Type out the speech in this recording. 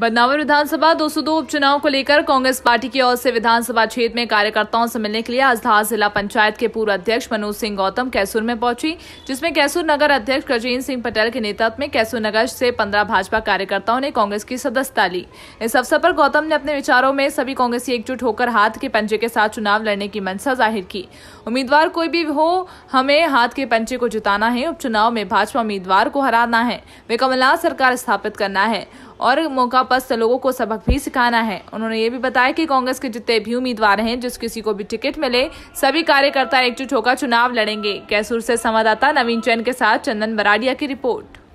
बदनावर विधानसभा 202 उपचुनाव को लेकर कांग्रेस पार्टी की ओर से विधानसभा क्षेत्र में कार्यकर्ताओं से मिलने के लिए आज धार जिला पंचायत के पूर्व अध्यक्ष मनोज सिंह गौतम कैसुर में पहुंची जिसमें कैसुर नगर अध्यक्ष गजेन्द्र सिंह पटेल के नेतृत्व में कैसुर नगर से 15 भाजपा कार्यकर्ताओं ने कांग्रेस की सदस्यता ली इस अवसर पर गौतम ने अपने विचारों में सभी कांग्रेसी एकजुट होकर हाथ के पंजे के साथ चुनाव लड़ने की मंशा जाहिर की उम्मीदवार कोई भी हो हमें हाथ के पंजे को जिताना है उपचुनाव में भाजपा उम्मीदवार को हराना है वे कमलनाथ सरकार स्थापित करना है और मौका पस्त लोगों को सबक भी सिखाना है उन्होंने ये भी बताया कि कांग्रेस के जितने भी उम्मीदवार हैं जिस किसी को भी टिकट मिले सभी कार्यकर्ता एकजुट होकर चुनाव लड़ेंगे कैसूर से संवाददाता नवीन चैन के साथ चंदन बराडिया की रिपोर्ट